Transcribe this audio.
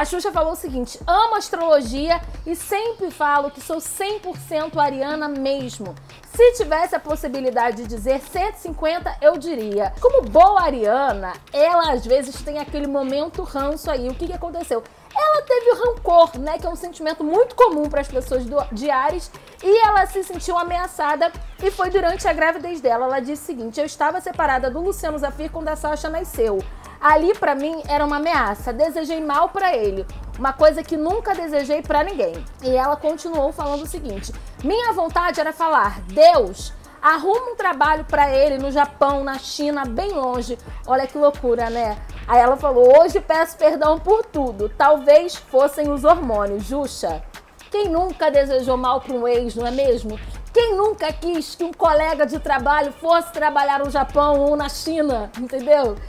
A Xuxa falou o seguinte: amo astrologia e sempre falo que sou 100% ariana mesmo. Se tivesse a possibilidade de dizer 150, eu diria. Como boa ariana, ela às vezes tem aquele momento ranço aí. O que, que aconteceu? Ela teve o rancor, né? Que é um sentimento muito comum para as pessoas do, de Ares. E ela se sentiu ameaçada e foi durante a gravidez dela. Ela disse o seguinte: Eu estava separada do Luciano Zafir quando a Sasha nasceu ali para mim era uma ameaça. Desejei mal para ele, uma coisa que nunca desejei para ninguém. E ela continuou falando o seguinte: minha vontade era falar, Deus. Arruma um trabalho para ele no Japão, na China, bem longe. Olha que loucura, né? Aí ela falou: Hoje peço perdão por tudo. Talvez fossem os hormônios, Juxa. Quem nunca desejou mal para um ex, não é mesmo? Quem nunca quis que um colega de trabalho fosse trabalhar no Japão ou na China, entendeu?